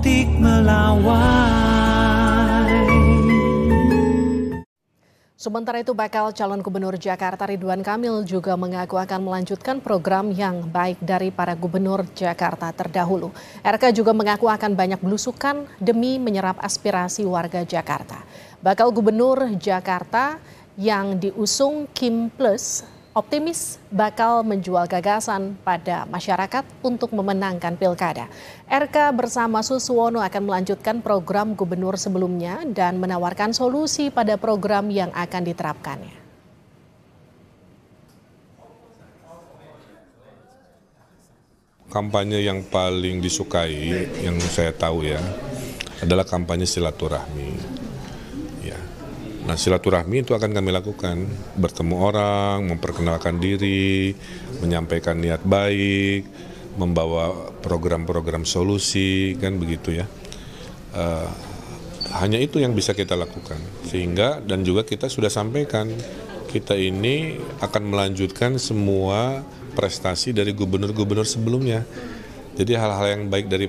Titik melawai. Sementara itu bakal calon gubernur Jakarta Ridwan Kamil juga mengaku akan melanjutkan program yang baik dari para gubernur Jakarta terdahulu. RK juga mengaku akan banyak belusukan demi menyerap aspirasi warga Jakarta. Bakal gubernur Jakarta yang diusung Kim Plus optimis bakal menjual gagasan pada masyarakat untuk memenangkan pilkada. RK bersama Suswono akan melanjutkan program gubernur sebelumnya dan menawarkan solusi pada program yang akan diterapkannya. Kampanye yang paling disukai yang saya tahu ya adalah kampanye silaturahmi. Ya, Nah silaturahmi itu akan kami lakukan, bertemu orang, memperkenalkan diri, menyampaikan niat baik, membawa program-program solusi, kan begitu ya. Uh, hanya itu yang bisa kita lakukan, sehingga dan juga kita sudah sampaikan kita ini akan melanjutkan semua prestasi dari gubernur-gubernur sebelumnya. Jadi hal-hal yang baik dari